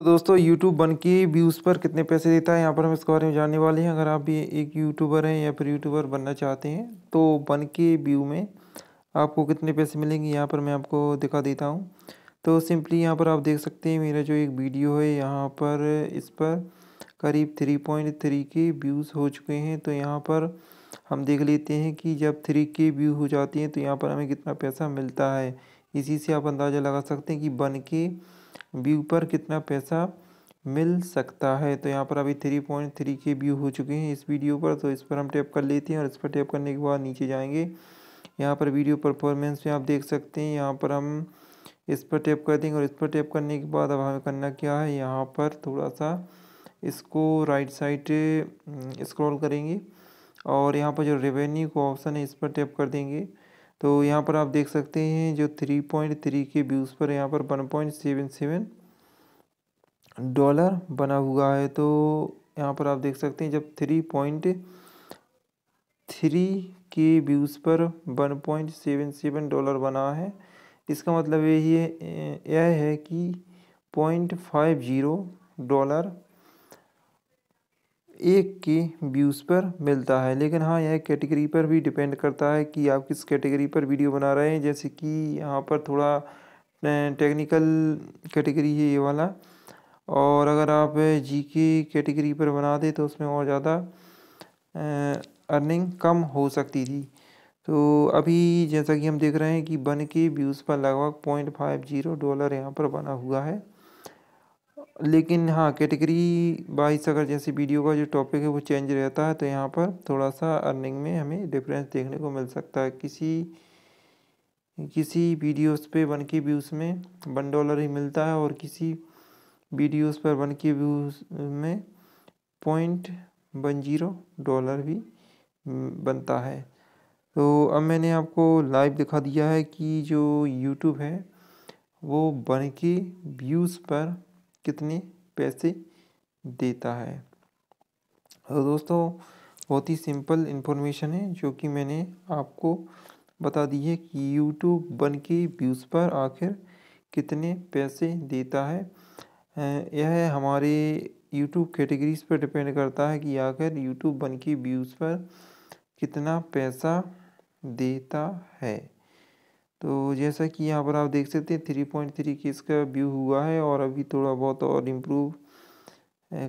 तो दोस्तों यूट्यूब बन के व्यूज़ पर कितने पैसे देता है यहाँ पर हम इसके बारे में जानने वाले हैं अगर आप भी एक यूट्यूबर हैं या फिर यूट्यूबर बनना चाहते हैं तो बन के व्यू में आपको कितने पैसे मिलेंगे यहाँ पर मैं आपको दिखा देता हूँ तो सिंपली यहाँ पर आप देख सकते हैं मेरा जो एक वीडियो है यहाँ पर इस पर करीब three point three K views हो चुके हैं तो यहाँ पर हम देख लेते हैं कि जब थ्री के व्यू हो जाती हैं तो यहाँ पर हमें कितना पैसा मिलता है इसी से आप अंदाज़ा लगा सकते हैं कि बन के व्यू पर कितना पैसा मिल सकता है तो यहाँ पर अभी three point three K view हो चुके हैं इस वीडियो पर तो इस पर हम टैप कर लेते हैं और इस पर टैप करने के बाद नीचे जाएंगे यहाँ पर वीडियो परफॉर्मेंस में आप देख सकते हैं यहाँ पर हम इस पर टैप कर देंगे और इस पर टैप करने के बाद अब हमें करना क्या है यहाँ पर थोड़ा सा इसको राइट साइड स्क्रॉल करेंगे और यहाँ पर जो रेवेन्यू का ऑप्शन है इस पर टैप कर देंगे तो यहाँ पर आप देख सकते हैं जो three point three K views पर यहाँ पर one point seven seven dollar बना हुआ है तो यहाँ पर आप देख सकते हैं जब three point three K views पर one point seven seven dollar बना है इसका मतलब यही है यह है कि पॉइंट फाइव ज़ीरो डॉलर एक के व्यूज़ पर मिलता है लेकिन हाँ यह कैटेगरी पर भी डिपेंड करता है कि आप किस कैटेगरी पर वीडियो बना रहे हैं जैसे कि यहाँ पर थोड़ा टेक्निकल कैटेगरी है ये वाला और अगर आप जी के कैटेगरी पर बना दें तो उसमें और ज़्यादा अर्निंग कम हो सकती थी तो अभी जैसा कि हम देख रहे हैं कि बन के व्यूज़ पर लगभग पॉइंट फाइव जीरो डॉलर यहाँ पर बना हुआ है लेकिन हाँ कैटेगरी वाइज अगर जैसे वीडियो का जो टॉपिक है वो चेंज रहता है तो यहाँ पर थोड़ा सा अर्निंग में हमें डिफरेंस देखने को मिल सकता है किसी किसी वीडियोस पे वन के व्यूज़ में वन डॉलर ही मिलता है और किसी वीडियोस पर वन के व्यूज़ में पॉइंट वन जीरो डॉलर भी हम्म, बनता है तो अब मैंने आपको लाइव दिखा दिया है कि जो यूट्यूब है वो वन के व्यूज़ पर कितने पैसे देता है तो दोस्तों बहुत ही सिंपल इन्फॉर्मेशन है जो कि मैंने आपको बता दी है कि यूट्यूब बन के व्यूज़ पर आखिर कितने पैसे देता है यह हमारे यूट्यूब कैटेगरीज पर डिपेंड करता है कि आखिर यूट्यूब बन के व्यूज़ पर कितना पैसा देता है तो जैसा कि यहाँ पर आप देख सकते हैं थ्री पॉइंट थ्री के इसका व्यू हुआ है और अभी थोड़ा बहुत और इम्प्रूव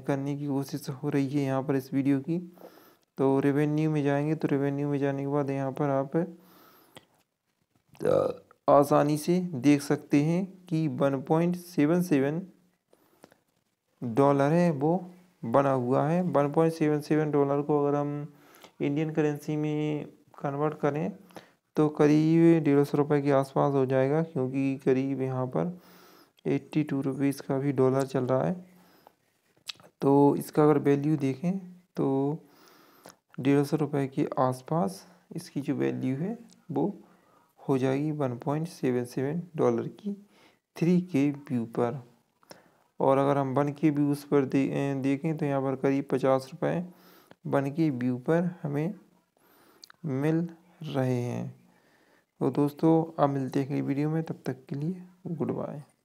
करने की कोशिश हो रही है यहाँ पर इस वीडियो की तो रेवेन्यू में जाएंगे तो रेवेन्यू में जाने के बाद यहाँ पर आप आसानी से देख सकते हैं कि one point seven seven dollar है वो बना हुआ है one point seven seven dollar को अगर हम इंडियन करेंसी में कन्वर्ट करें तो करीब डेढ़ सौ रुपये के आसपास हो जाएगा क्योंकि करीब यहाँ पर एट्टी टू रुपीज़ का भी डॉलर चल रहा है तो इसका अगर वैल्यू देखें तो डेढ़ सौ रुपये के आसपास इसकी जो वैल्यू है वो हो जाएगी one point seven seven dollar की थ्री के व्यू पर और अगर हम वन के व्यू उस पर दे, देखें तो यहाँ पर करीब पचास रुपये वन के व्यू पर हमें मिल रहे हैं तो दोस्तों आप मिलते हैं अगली वीडियो में तब तक के लिए गुड बाय